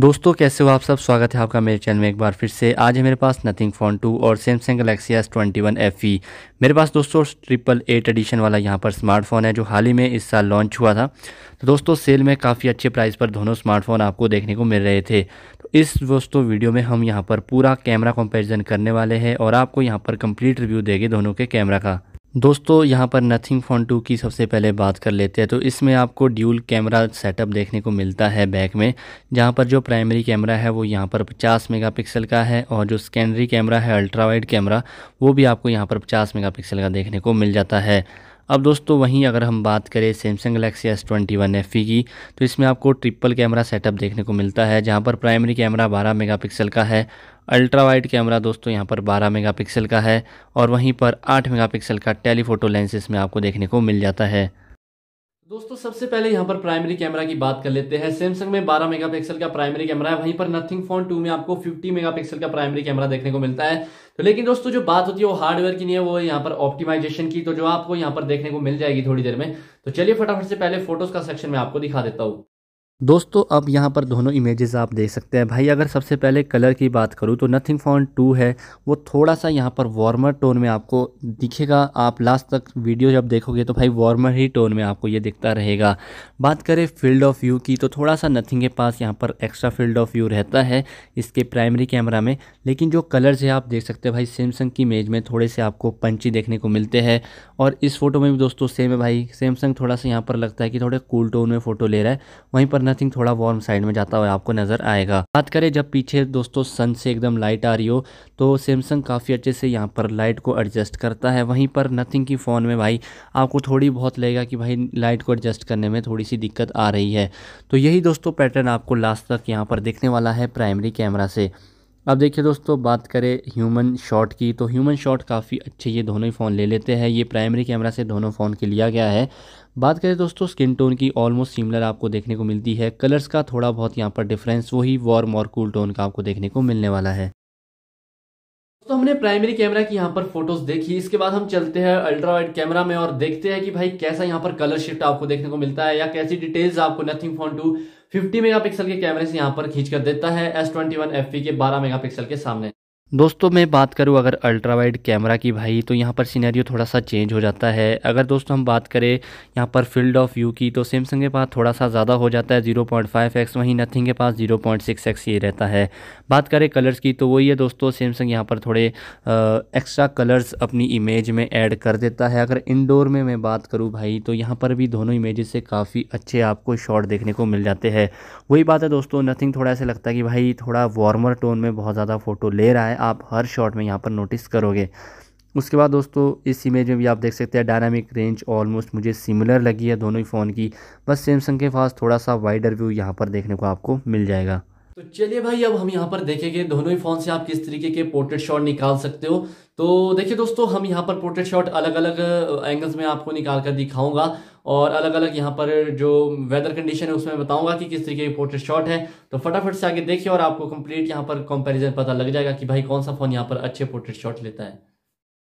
दोस्तों कैसे हो आप सब स्वागत है आपका मेरे चैनल में एक बार फिर से आज है मेरे पास नथिंग फ़ोन टू और Samsung Galaxy S twenty one F E मेरे पास दोस्तों ट्रिपल एट एडिशन वाला यहाँ पर स्मार्टफोन है जो हाल ही में इस साल लॉन्च हुआ था तो दोस्तों सेल में काफ़ी अच्छे प्राइस पर दोनों स्मार्टफोन आपको देखने को मिल रहे थे तो इस दोस्तों वीडियो में हम यहाँ पर पूरा कैमरा कंपेरिजन करने वाले हैं और आपको यहाँ पर कंप्लीट रिव्यू देंगे दोनों के कैमरा का दोस्तों यहाँ पर नथिंग फ़ोन टू की सबसे पहले बात कर लेते हैं तो इसमें आपको ड्यूल कैमरा सेटअप देखने को मिलता है बैक में जहाँ पर जो प्राइमरी कैमरा है वो यहाँ पर 50 मेगापिक्सल का है और जो सेकेंडरी कैमरा है अल्ट्रा वाइड कैमरा वो भी आपको यहाँ पर 50 मेगापिक्सल का देखने को मिल जाता है अब दोस्तों वहीं अगर हम बात करें Samsung Galaxy S twenty one F E की तो इसमें आपको ट्रिपल कैमरा सेटअप देखने को मिलता है जहाँ पर प्राइमरी कैमरा बारह मेगापिक्सल का है अल्ट्रा वाइड कैमरा दोस्तों यहाँ पर 12 मेगापिक्सल का है और वहीं पर 8 मेगापिक्सल का टेलीफोटो लेंस इसमें आपको देखने को मिल जाता है दोस्तों सबसे पहले यहाँ पर प्राइमरी कैमरा की बात कर लेते हैं सैमसंग में 12 मेगापिक्सल का प्राइमरी कैमरा है वहीं पर नथिंग फोन 2 में आपको 50 मेगापिक्सल का प्राइमरी कैमरा देखने को मिलता है तो लेकिन दोस्तों जो बात होती है वो हार्डवेयर की नहीं है वो यहाँ पर ऑप्टिमाइजेशन की तो जो आपको यहाँ पर देखने को मिल जाएगी थोड़ी देर में तो चलिए फटाफट से पहले फोटोज का सेक्शन में आपको दिखा देता हूँ दोस्तों अब यहाँ पर दोनों इमेजेस आप देख सकते हैं भाई अगर सबसे पहले कलर की बात करूँ तो नथिंग फोन टू है वो थोड़ा सा यहाँ पर वार्मर टोन में आपको दिखेगा आप लास्ट तक वीडियो जब देखोगे तो भाई वार्मर ही टोन में आपको ये दिखता रहेगा बात करें फील्ड ऑफ व्यू की तो थोड़ा सा नथिंग के पास यहाँ पर एक्स्ट्रा फील्ड ऑफ व्यू रहता है इसके प्राइमरी कैमरा में लेकिन जो कलर्स है आप देख सकते हैं भाई सैमसंग की इमेज में थोड़े से आपको पंची देखने को मिलते हैं और इस फोटो में भी दोस्तों सेम है भाई सैमसंग थोड़ा सा यहाँ पर लगता है कि थोड़े कूल टोन में फ़ोटो ले रहा है वहीं पर नथिंग थोड़ा वार्म साइड में जाता हुआ आपको नज़र आएगा बात करें जब पीछे दोस्तों सन से एकदम लाइट आ रही हो तो सैमसंग काफ़ी अच्छे से यहाँ पर लाइट को एडजस्ट करता है वहीं पर नथिंग की फ़ोन में भाई आपको थोड़ी बहुत लगेगा कि भाई लाइट को एडजस्ट करने में थोड़ी सी दिक्कत आ रही है तो यही दोस्तों पैटर्न आपको लास्ट तक यहाँ पर देखने वाला है प्राइमरी कैमरा से अब देखिए दोस्तों बात करें ह्यूमन शॉट की तो ह्यूमन शॉट काफ़ी अच्छे ये दोनों ही फ़ोन ले लेते हैं ये प्राइमरी कैमरा से दोनों फ़ोन के लिया गया है बात करें दोस्तों स्किन टोन की ऑलमोस्ट सिमिलर आपको देखने को मिलती है कलर्स का थोड़ा बहुत यहाँ पर डिफरेंस वही वार्म और कूल टोन का आपको देखने को मिलने वाला है तो हमने प्राइमरी कैमरा की यहाँ पर फोटोज देखी इसके बाद हम चलते हैं अल्ट्रा वाइड कैमरा में और देखते हैं कि भाई कैसा यहाँ पर कलर शिफ्ट आपको देखने को मिलता है या कैसी डिटेल्स आपको नथिंग फोन टू 50 मेगापिक्सल के कैमरे से यहाँ पर खींच कर देता है S twenty one F P के 12 मेगापिक्सल के सामने दोस्तों मैं बात करूं अगर अल्ट्रा वाइड कैमरा की भाई तो यहाँ पर सीनरी थोड़ा सा चेंज हो जाता है अगर दोस्तों हम बात करें यहाँ पर फील्ड ऑफ व्यू की तो सैमसंग के पास थोड़ा सा ज़्यादा हो जाता है 0.5x वहीं नथिंग के पास 0.6x ये रहता है बात करें कलर्स की तो वही है दोस्तों सैमसंग यहाँ पर थोड़े एक्स्ट्रा कलर्स अपनी इमेज में एड कर देता है अगर इनडोर में मैं बात करूँ भाई तो यहाँ पर भी दोनों इमेज से काफ़ी अच्छे आपको शॉट देखने को मिल जाते हैं वही बात है दोस्तों नथिंग थोड़ा ऐसा लगता है कि भाई थोड़ा वार्मर टोन में बहुत ज़्यादा फ़ोटो ले रहा है आप हर शॉट में यहाँ पर नोटिस करोगे उसके बाद दोस्तों इस इमेज में भी आप देख सकते हैं डायनामिक रेंज ऑलमोस्ट मुझे सिमिलर लगी है दोनों ही फ़ोन की बस सैमसंग के पास थोड़ा सा वाइडर व्यू यहाँ पर देखने को आपको मिल जाएगा तो चलिए भाई अब हम यहाँ पर देखेंगे दोनों ही फ़ोन से आप किस तरीके के पोर्ट्रेट शॉट निकाल सकते हो तो देखिए दोस्तों हम यहाँ पर पोर्ट्रेट शॉट अलग अलग एंगल्स में आपको निकाल कर दिखाऊंगा और अलग अलग यहाँ पर जो वेदर कंडीशन है उसमें बताऊंगा कि किस तरीके की पोर्ट्रेट शॉट है तो फटाफट से आगे देखिए और आपको कंप्लीट यहाँ पर कंपेरिजन पता लग जाएगा कि भाई कौन सा फ़ोन यहाँ पर अच्छे पोर्ट्रेट शॉट लेता है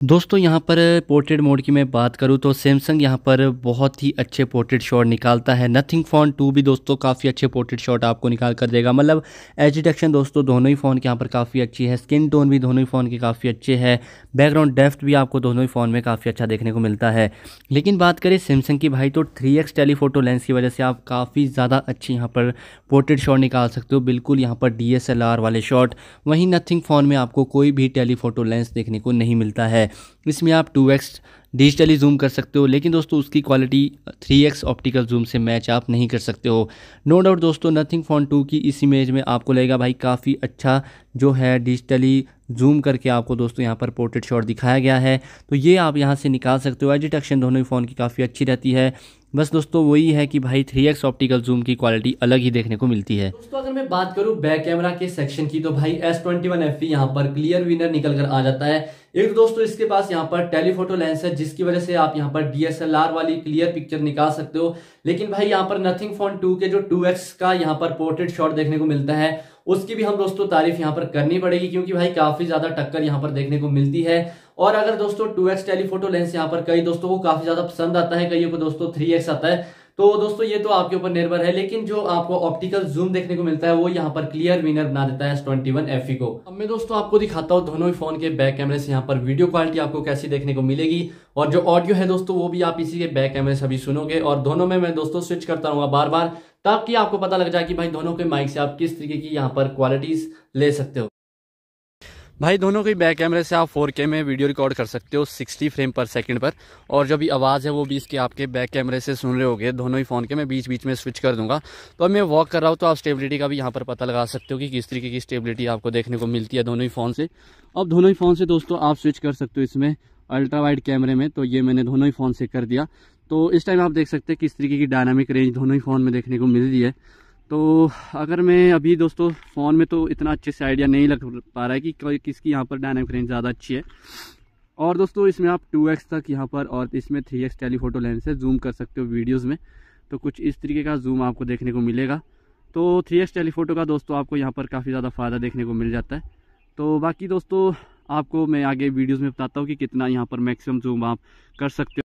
दोस्तों यहाँ पर पोर्ट्रेट मोड की मैं बात करूँ तो सैमसंग यहाँ पर बहुत ही अच्छे पोर्ट्रेट शॉट निकालता है नथिंग फ़ोन टू भी दोस्तों काफ़ी अच्छे पोर्ट्रेट शॉट आपको निकाल कर देगा मतलब एच डिटेक्शन दोस्तों दोनों ही फ़ोन के यहाँ पर काफ़ी अच्छी है स्किन टोन भी दोनों ही फ़ोन के काफ़ी अच्छे है बैकग्राउंड डेफ्ट भी आपको दोनों ही फ़ोन में काफ़ी अच्छा देखने को मिलता है लेकिन बात करें सैमसंग की भाई तो थ्री एक्स टेलीफोटो लेंस की वजह से आप काफ़ी ज़्यादा अच्छी यहाँ पर पोर्ट्रेट शॉट निकाल सकते हो बिल्कुल यहाँ पर डी वाले शॉट वहीं नथिंग फ़ोन में आपको कोई भी टेलीफोटो लेंस देखने को नहीं मिलता है इसमें आप टू एक्स डिजिटली जूम कर सकते हो लेकिन दोस्तों उसकी क्वालिटी 3x ऑप्टिकल जूम से मैच आप नहीं कर सकते हो नो डाउट दोस्तों नथिंग फोन टू की इस इमेज में आपको लगेगा भाई काफ़ी अच्छा जो है डिजिटली जूम करके आपको दोस्तों यहाँ पर पोर्ट्रेट शॉट दिखाया गया है तो ये आप यहाँ से निकाल सकते हो डिटेक्शन दोनों ही फ़ोन की काफ़ी अच्छी रहती है बस दोस्तों वही है कि भाई थ्री एक्स ऑप्टिकल जूम की क्वालिटी अलग ही देखने को मिलती है दोस्तों अगर मैं बात करूँ बैक कैमरा के सेक्शन की तो भाई एस ट्वेंटी वन एफ यहाँ पर क्लियर विनर निकल कर आ जाता है एक दोस्तों इसके पास यहाँ पर टेलीफोटो लेंस है जिसकी वजह से आप यहाँ पर डीएसएलआर वाली क्लियर पिक्चर निकाल सकते हो लेकिन भाई यहाँ पर नथिंग फोन टू के जो टू एक्स का यहाँ पर पोर्ट्रेट शॉट देखने को मिलता है उसकी भी हम दोस्तों तारीफ यहाँ पर करनी पड़ेगी क्योंकि भाई काफी ज्यादा टक्कर यहाँ पर देखने को मिलती है और अगर दोस्तों टू एक्स टेलीफोटो लेंस यहाँ पर कई दोस्तों को काफी ज्यादा पसंद आता है कईयों को दोस्तों थ्री एक्स आता है तो दोस्तों ये तो आपके ऊपर निर्भर है लेकिन जो आपको ऑप्टिकल जूम देखने को मिलता है वो यहाँ पर क्लियर विनर बना देता है एस ट्वेंटी वन एफ को अब मैं दोस्तों आपको दिखाता हूँ दोनों ही फोन के बैक कैमरे से यहाँ पर वीडियो क्वालिटी आपको कैसी देखने को मिलेगी और जो ऑडियो है दोस्तों वो भी आप इसी के बैक कैमरे से अभी सुनोगे और दोनों में मैं दोस्तों स्विच करता रहूंगा बार बार ताकि आपको पता लग जाए कि भाई दोनों के माइक से आप किस तरीके की यहाँ पर क्वालिटीज ले सकते हो भाई दोनों के बैक कैमरे से आप 4K में वीडियो रिकॉर्ड कर सकते हो 60 फ्रेम पर सेकंड पर और जो भी आवाज़ है वो भी इसके आपके बैक कैमरे से सुन रहे होगे दोनों ही फ़ोन के मैं बीच बीच में स्विच कर दूंगा तो अब मैं वॉक कर रहा हूँ तो आप स्टेबिलिटी का भी यहाँ पर पता लगा सकते हो कि किस तरीके की स्टेबिलिटी आपको देखने को मिलती है दोनों ही फ़ोन से अब दोनों ही फ़ोन से दोस्तों आप स्विच कर सकते हो इसमें अल्ट्रा वाइड कैमरे में तो ये मैंने दोनों ही फ़ोन से कर दिया तो इस टाइम आप देख सकते हैं किस तरीके की डायनामिक रेंज दोनों ही फ़ोन में देखने को मिल रही है तो अगर मैं अभी दोस्तों फ़ोन में तो इतना अच्छे से आइडिया नहीं लग पा रहा है कि किसकी यहाँ पर डायनेमिक रेंज ज़्यादा अच्छी है और दोस्तों इसमें आप 2x तक यहाँ पर और इसमें 3x टेलीफोटो लेंस है जूम कर सकते हो वीडियोस में तो कुछ इस तरीके का जूम आपको देखने को मिलेगा तो 3x टेलीफोटो का दोस्तों आपको यहाँ पर काफ़ी ज़्यादा फ़ायदा देखने को मिल जाता है तो बाकी दोस्तों आपको मैं आगे वीडियोज़ में बताता हूँ कि कितना यहाँ पर मैक्सिमम जूम आप कर सकते हो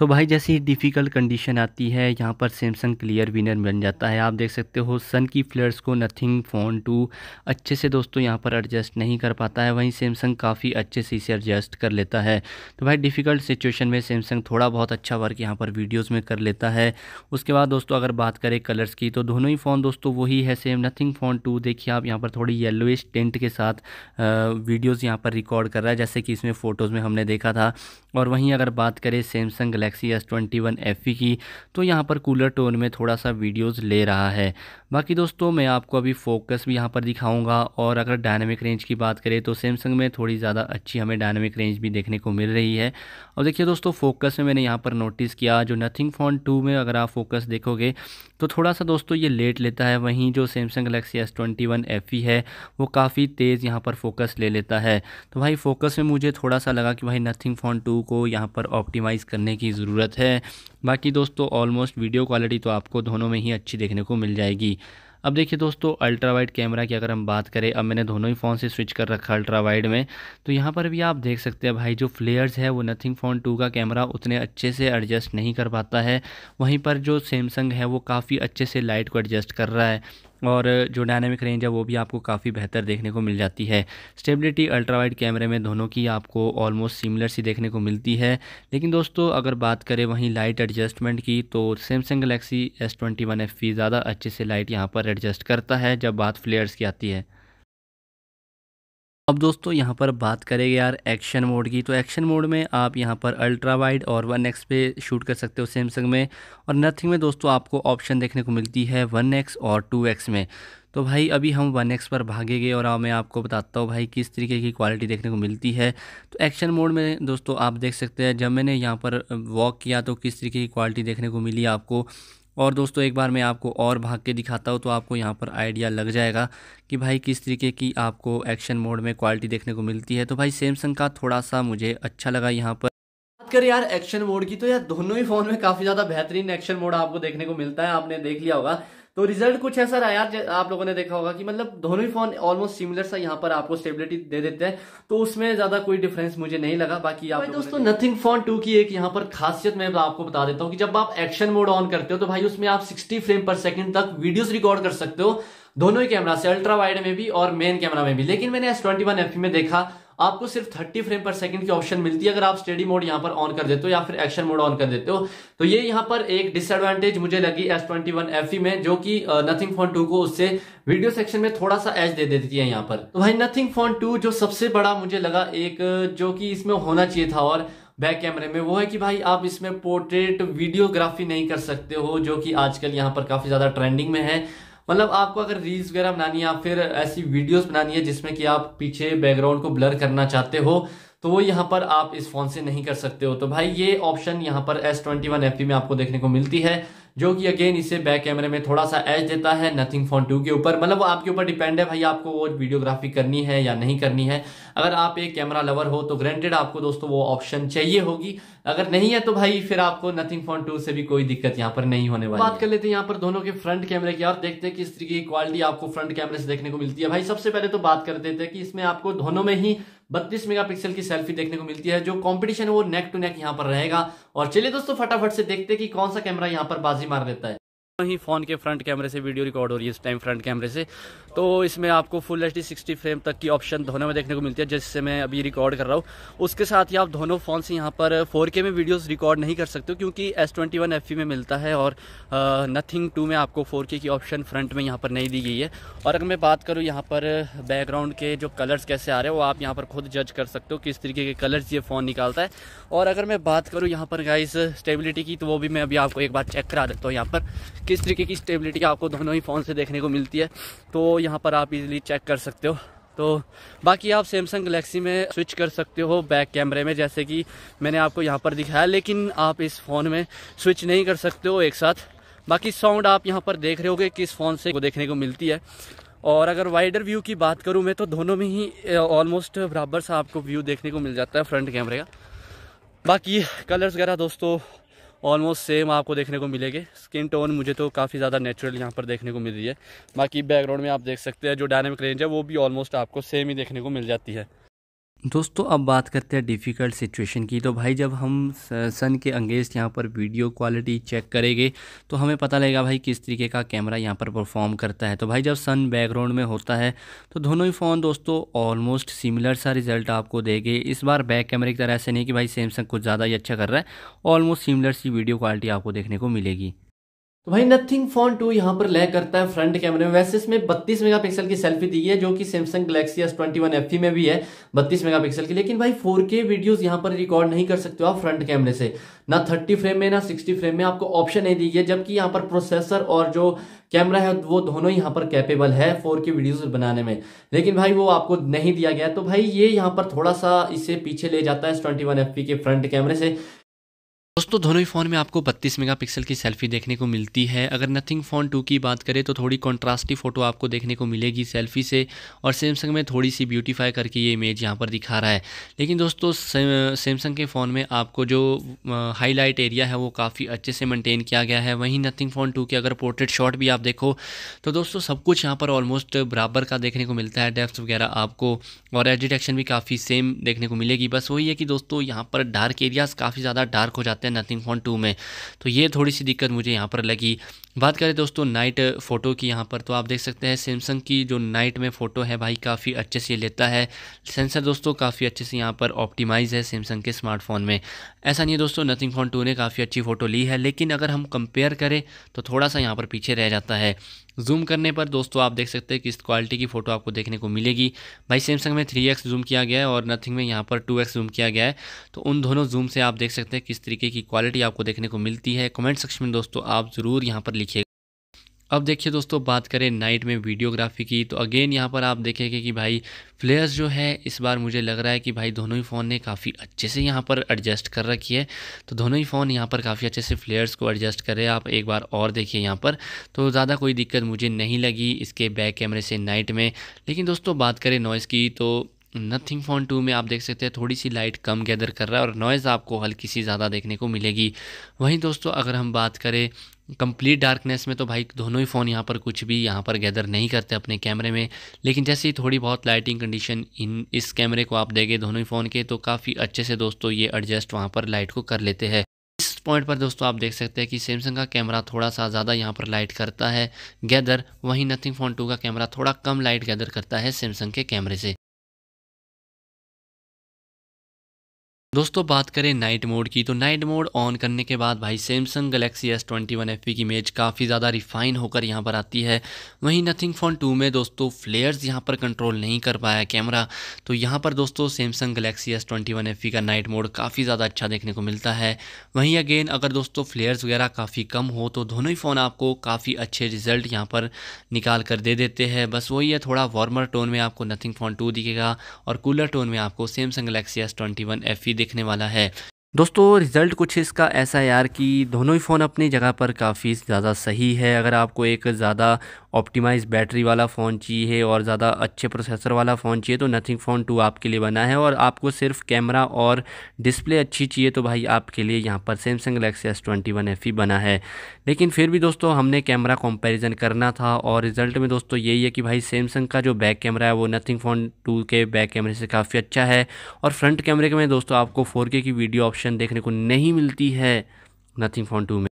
तो भाई जैसे ही डिफ़िकल्ट कंडीशन आती है यहाँ पर सैमसंग क्लियर विनर बन जाता है आप देख सकते हो सन की फ्लेयर्स को नथिंग फोन टू अच्छे से दोस्तों यहाँ पर एडजस्ट नहीं कर पाता है वहीं सैमसंग काफ़ी अच्छे से इसे एडजस्ट कर लेता है तो भाई डिफ़िकल्ट सिचुएशन में सैमसंग थोड़ा बहुत अच्छा वर्क यहाँ पर वीडियोज़ में कर लेता है उसके बाद दोस्तों अगर बात करें कलर्स की तो दोनों ही फ़ोन दोस्तों वही है सेम नथिंग फोन टू देखिए आप यहाँ पर थोड़ी येलोइश टेंट के साथ वीडियोज़ यहाँ पर रिकॉर्ड कर रहा है जैसे कि इसमें फ़ोटोज़ में हमने देखा था और वहीं अगर बात करें Samsung Galaxy S twenty one F E की तो यहाँ पर कूलर टोन में थोड़ा सा वीडियोज़ ले रहा है बाकी दोस्तों मैं आपको अभी फोकस भी यहाँ पर दिखाऊँगा और अगर डायनेमिक रेंज की बात करें तो सैमसंग में थोड़ी ज़्यादा अच्छी हमें डायनामिक रेंज भी देखने को मिल रही है और देखिए दोस्तों फोकस में मैंने यहाँ पर नोटिस किया जो नथिंग फोन टू में अगर आप फोकस देखोगे तो थोड़ा सा दोस्तों ये लेट लेता है वहीं जो Samsung Galaxy S twenty one F E है वो काफ़ी तेज़ यहाँ पर फोकस ले लेता है तो भाई फोकस में मुझे थोड़ा सा लगा कि भाई नथिंग फोन टू को यहाँ पर ऑप्टिमाइज़ करने की ज़रूरत है बाकी दोस्तों ऑलमोस्ट वीडियो क्वालिटी तो आपको दोनों में ही अच्छी देखने को मिल जाएगी अब देखिए दोस्तों अल्ट्रा वाइड कैमरा की अगर हम बात करें अब मैंने दोनों ही फ़ोन से स्विच कर रखा अल्ट्रा वाइड में तो यहाँ पर भी आप देख सकते हैं भाई जो फ्लेयर्स है वो नथिंग फ़ोन टू का कैमरा उतने अच्छे से एडजस्ट नहीं कर पाता है वहीं पर जो सैमसंग है वो काफ़ी अच्छे से लाइट को एडजस्ट कर रहा है और जो डायनेमिक रेंज है वो भी आपको काफ़ी बेहतर देखने को मिल जाती है स्टेबिलिटी अल्ट्रा वाइड कैमरे में दोनों की आपको ऑलमोस्ट सिमिलर सी देखने को मिलती है लेकिन दोस्तों अगर बात करें वहीं लाइट एडजस्टमेंट की तो Samsung Galaxy S twenty one ज़्यादा अच्छे से लाइट यहाँ पर एडजस्ट करता है जब बात फ्लेयर्स की आती है अब दोस्तों यहाँ पर बात करेंगे यार एक्शन मोड की तो एक्शन मोड में आप यहाँ पर अल्ट्रा वाइड और वन एक्स पे शूट कर सकते हो सैमसंग में और नथिंग में दोस्तों आपको ऑप्शन देखने को मिलती है वन एक्स और टू एक्स में तो भाई अभी हम वन एक्स पर भागेंगे और मैं आपको बताता हूँ भाई किस तरीके की क्वालिटी देखने को मिलती है तो एक्शन मोड में दोस्तों आप देख सकते हैं जब मैंने यहाँ पर वॉक किया तो किस तरीके की क्वालिटी देखने को मिली आपको और दोस्तों एक बार मैं आपको और भाग के दिखाता हूँ तो आपको यहाँ पर आइडिया लग जाएगा कि भाई किस तरीके की आपको एक्शन मोड में क्वालिटी देखने को मिलती है तो भाई सैमसंग का थोड़ा सा मुझे अच्छा लगा यहाँ पर करें यार एक्शन मोड की तो यार दोनों ही फोन में काफी ज्यादा बेहतरीन एक्शन मोड आपको देखने को मिलता है आपने देख लिया होगा तो रिजल्ट कुछ ऐसा रहा यार आप लोगों ने देखा होगा कि मतलब दोनों ही फोन ऑलमोस्ट सिमिलर सा यहाँ पर आपको स्टेबिलिटी दे देते हैं तो उसमें ज्यादा कोई डिफरेंस मुझे नहीं लगा बाकी आप दोस्तों नथिंग फोन टू की एक यहाँ पर खासियत मैं आपको बता देता हूँ कि जब आप एक्शन मोड ऑन करते हो तो भाई उसमें आप सिक्सटी फ्रेम पर सेकेंड तक वीडियोस रिकॉर्ड कर सकते हो दोनों ही कैमरा से अल्ट्रा वाइड में भी और मेन कैमरा में भी लेकिन मैंने एस ट्वेंटी में देखा आपको सिर्फ 30 फ्रेम पर सेकंड की ऑप्शन मिलती है अगर आप स्टडी मोड यहाँ पर ऑन कर देते हो या फिर एक्शन मोड ऑन कर देते हो तो ये यहाँ पर एक डिसएडवांटेज मुझे लगी एस ट्वेंटी e में जो कि नथिंग फोन टू को उससे वीडियो सेक्शन में थोड़ा सा एज दे देती है यहाँ पर तो भाई नथिंग फोन टू जो सबसे बड़ा मुझे लगा एक जो कि इसमें होना चाहिए था और बैक कैमरे में वो है कि भाई आप इसमें पोर्ट्रेट वीडियोग्राफी नहीं कर सकते हो जो कि आजकल यहाँ पर काफी ज्यादा ट्रेंडिंग में है मतलब आपको अगर रील्स वगैरह बनानी है या फिर ऐसी वीडियोस बनानी है जिसमें कि आप पीछे बैकग्राउंड को ब्लर करना चाहते हो तो वो यहाँ पर आप इस फोन से नहीं कर सकते हो तो भाई ये ऑप्शन यहाँ पर एस ट्वेंटी वन एफ में आपको देखने को मिलती है जो कि अगेन इसे बैक कैमरे में थोड़ा सा एज देता है नथिंग फोन टू के ऊपर मतलब वो आपके ऊपर डिपेंड है भाई आपको वो वीडियोग्राफी करनी है या नहीं करनी है अगर आप एक कैमरा लवर हो तो ग्रेंटेड आपको दोस्तों वो ऑप्शन चाहिए होगी अगर नहीं है तो भाई फिर आपको नथिंग फोन टू से भी कोई दिक्कत यहाँ पर नहीं होने वाली बात कर लेते हैं यहाँ पर दोनों के फ्रंट कैमरे की और देखते हैं किस तरीके की क्वालिटी आपको फ्रंट कैमरे से देखने को मिलती है भाई सबसे पहले तो बात कर देते हैं कि इसमें आपको दोनों में ही 32 मेगापिक्सल की सेल्फी देखने को मिलती है जो कंपटीशन है वो नेक टू नेक यहाँ पर रहेगा और चलिए दोस्तों फटाफट से देखते हैं कि कौन सा कैमरा यहाँ पर बाजी मार देता है ही फ़ोन के फ्रंट कैमरे से वीडियो रिकॉर्ड हो रही है इस टाइम फ्रंट कैमरे से तो इसमें आपको full H D sixty frame तक की ऑप्शन दोनों में देखने को मिलती है जिससे मैं अभी रिकॉर्ड कर रहा हूँ उसके साथ ही आप दोनों फ़ोन से यहाँ पर फोर के में वीडियोज़ रिकॉर्ड नहीं कर सकते क्योंकि एस ट्वेंटी वन एफ में मिलता है और नथिंग टू में आपको फोर के की ऑप्शन फ्रंट में यहाँ पर नहीं दी गई है और अगर मैं बात करूँ यहाँ पर बैकग्राउंड के जो कलर्स कैसे आ रहे हैं वो आप यहाँ पर खुद जज कर सकते हो किस तरीके के कलर्स ये फ़ोन निकालता है और अगर मैं बात करूँ यहाँ पर गाइस स्टेबिलिटी की तो वो भी मैं अभी आपको एक बार चेक करा देता हूँ यहाँ पर किस तरीके की स्टेबिलिटी आपको दोनों ही फ़ोन से देखने को मिलती है तो यहाँ पर आप इजीली चेक कर सकते हो तो बाकी आप सैमसंग गलेक्सी में स्विच कर सकते हो बैक कैमरे में जैसे कि मैंने आपको यहाँ पर दिखाया लेकिन आप इस फ़ोन में स्विच नहीं कर सकते हो एक साथ बाकी साउंड आप यहाँ पर देख रहे हो किस फ़ोन से वो देखने को मिलती है और अगर वाइडर व्यू की बात करूँ मैं तो दोनों में ही ऑलमोस्ट बराबर सा आपको व्यू देखने को मिल जाता है फ्रंट कैमरे का बाकी कलर्स वगैरह दोस्तों ऑलमोस्ट सेम आपको देखने को मिलेंगे स्किन टोन मुझे तो काफ़ी ज़्यादा नेचुरल यहाँ पर देखने को मिल रही है बाकी बैकग्राउंड में आप देख सकते हैं जो डायनेमिक रेंज है वो भी ऑलमोस्ट आपको सेम ही देखने को मिल जाती है दोस्तों अब बात करते हैं डिफ़िकल्ट सिचुएशन की तो भाई जब हम सन के अंगेज यहाँ पर वीडियो क्वालिटी चेक करेंगे तो हमें पता लगेगा भाई किस तरीके का कैमरा यहाँ पर परफॉर्म करता है तो भाई जब सन बैकग्राउंड में होता है तो दोनों ही फ़ोन दोस्तों ऑलमोस्ट सिमिलर सा रिज़ल्ट आपको देंगे इस बार बैक कैमरे की तरह ऐसे नहीं कि भाई सैमसंग कुछ ज़्यादा ही अच्छा कर रहा है ऑलमोस्ट सिमिलर सी वीडियो क्वालिटी आपको देखने को मिलेगी तो भाई नथिंग फोन टू यहाँ पर लैग करता है फ्रंट कैमरे में वैसे इसमें 32 मेगापिक्सल की सेल्फी दी है जो कि Samsung Galaxy S twenty one F में भी है 32 मेगापिक्सल की लेकिन भाई 4K वीडियोस यहाँ पर रिकॉर्ड नहीं कर सकते हो आप फ्रंट कैमरे से ना 30 फ्रेम में ना 60 फ्रेम में आपको ऑप्शन नहीं दी है जबकि यहाँ पर प्रोसेसर और जो कैमरा है वो दोनों यहाँ पर कैपेबल है फोर के वीडियोज बनाने में लेकिन भाई वो आपको नहीं दिया गया तो भाई ये यहाँ पर थोड़ा सा इसे पीछे ले जाता है एस ट्वेंटी के फ्रंट कैमरे से दोस्तों दोनों ही फ़ोन में आपको 32 मेगापिक्सल की सेल्फी देखने को मिलती है अगर नथिंग फ़ोन 2 की बात करें तो थोड़ी कॉन्ट्रास्टी फ़ोटो आपको देखने को मिलेगी सेल्फी से और सैमसंग में थोड़ी सी ब्यूटीफाई करके ये इमेज यहाँ पर दिखा रहा है लेकिन दोस्तों सैमसंग के फ़ोन में आपको जो हाईलाइट एरिया है वो काफ़ी अच्छे से मेनटेन किया गया है वहीं नथिंग फ़ोन टू के अगर पोर्ट्रेट शॉट भी आप देखो तो दोस्तों सब कुछ यहाँ पर ऑलमोस्ट बराबर का देखने को मिलता है डेप्थ वगैरह आपको और एजिटेक्शन भी काफ़ी सेम देखने को मिलेगी बस वही है कि दोस्तों यहाँ पर डार्क एरियाज़ काफ़ी ज़्यादा डार्क हो जाता जाते हैं नथिंग फोन टू में तो ये थोड़ी सी दिक्कत मुझे यहाँ पर लगी बात करें दोस्तों नाइट फ़ोटो की यहाँ पर तो आप देख सकते हैं सैमसंग की जो नाइट में फ़ोटो है भाई काफ़ी अच्छे से लेता है सेंसर दोस्तों काफ़ी अच्छे से यहाँ पर ऑप्टिमाइज़ है सैमसंग के स्मार्टफोन में ऐसा नहीं है दोस्तों नथिंग फोन टू ने काफ़ी अच्छी फ़ोटो ली है लेकिन अगर हम कंपेयर करें तो थोड़ा सा यहाँ पर पीछे रह जाता है जूम करने पर दोस्तों आप देख सकते हैं कि इस क्वालिटी की फ़ोटो आपको देखने को मिलेगी भाई सैमसंग में थ्री एक्स जूम किया गया है और नथिंग में यहाँ पर टू एक्स जूम किया गया है तो उन दोनों जूम से आप देख सकते हैं किस तरीके की क्वालिटी आपको देखने को मिलती है कमेंट सेक्शन में दोस्तों आप ज़रूर यहाँ पर लिखिए अब देखिए दोस्तों बात करें नाइट में वीडियोग्राफी की तो अगेन यहाँ पर आप देखेंगे कि भाई फ्लेयर्स जो है इस बार मुझे लग रहा है कि भाई दोनों ही फ़ोन ने काफ़ी अच्छे से यहाँ पर एडजस्ट कर रखी है तो दोनों ही फ़ोन यहाँ पर काफ़ी अच्छे से फ्लेयर्स को एडजस्ट हैं आप एक बार और देखिए यहाँ पर तो ज़्यादा कोई दिक्कत मुझे नहीं लगी इसके बैक कैमरे से नाइट में लेकिन दोस्तों बात करें नॉइज़ की तो नथिंग फोन टू में आप देख सकते हैं थोड़ी सी लाइट कम गैदर कर रहा है और नॉइज़ आपको हल्की सी ज़्यादा देखने को मिलेगी वहीं दोस्तों अगर हम बात करें कंप्लीट डार्कनेस में तो भाई दोनों ही फ़ोन यहाँ पर कुछ भी यहाँ पर गैदर नहीं करते अपने कैमरे में लेकिन जैसे ही थोड़ी बहुत लाइटिंग कंडीशन इन इस कैमरे को आप देंगे दोनों ही फ़ोन के तो काफ़ी अच्छे से दोस्तों ये एडजस्ट वहाँ पर लाइट को कर लेते हैं इस पॉइंट पर दोस्तों आप देख सकते हैं कि सैमसंग का कैमरा थोड़ा सा ज़्यादा यहाँ पर लाइट करता है गैदर वहीं नथिंग फ़ोन टू का कैमरा थोड़ा कम लाइट गैदर करता है सैमसंग के कैमरे से दोस्तों बात करें नाइट मोड की तो नाइट मोड ऑन करने के बाद भाई Samsung Galaxy S twenty one F की इमेज काफ़ी ज़्यादा रिफाइन होकर यहाँ पर आती है वहीं नथिंग फोन टू में दोस्तों फ्लेयर्स यहाँ पर कंट्रोल नहीं कर पाया कैमरा तो यहाँ पर दोस्तों Samsung Galaxy S twenty one F का नाइट मोड काफ़ी ज़्यादा अच्छा देखने को मिलता है वहीं अगेन अगर दोस्तों फ्लेयर्स वगैरह काफ़ी कम हो तो दोनों ही फ़ोन आपको काफ़ी अच्छे रिजल्ट यहाँ पर निकाल कर दे देते हैं बस वही है थोड़ा वार्मर टोन में आपको नथिंग फोन टू दिखेगा और कूलर टोन में आपको Samsung Galaxy S twenty one F देखने वाला है दोस्तों रिज़ल्ट कुछ इसका ऐसा यार कि दोनों ही फ़ोन अपनी जगह पर काफ़ी ज़्यादा सही है अगर आपको एक ज़्यादा ऑप्टिमाइज बैटरी वाला फ़ोन चाहिए और ज़्यादा अच्छे प्रोसेसर वाला फ़ोन चाहिए तो नथिंग फ़ोन टू आपके लिए बना है और आपको सिर्फ कैमरा और डिस्प्ले अच्छी चाहिए तो भाई आपके लिए यहाँ पर Samsung Galaxy S twenty one F E बना है लेकिन फिर भी दोस्तों हमने कैमरा कंपेरिजन करना था और रिज़ल्ट में दोस्तों यही है कि भाई सैमसंग का जो बैक कैमरा है वो नथिंग फ़ोन टू के बैक कैमरे से काफ़ी अच्छा है और फ्रंट कैमरे के में दोस्तों आपको फोर के की वीडियो ऑप्शन ऑप्शन देखने को नहीं मिलती है नथिंग फॉन टू में